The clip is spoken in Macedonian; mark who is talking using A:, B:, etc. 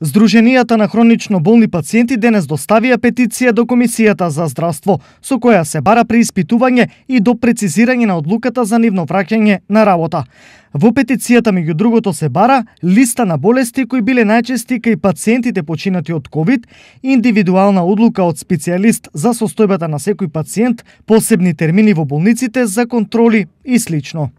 A: Здруженијата на хронично болни пациенти денес доставија петиција до Комисијата за здравство, со која се бара преиспитување и до прецизирање на одлуката за нивно враќање на работа. Во петицијата меѓу другото се бара листа на болести кои биле најчести кај пациентите починати од COVID, индивидуална одлука од специјалист за состојбата на секој пациент, посебни термини во болниците за контроли и слично.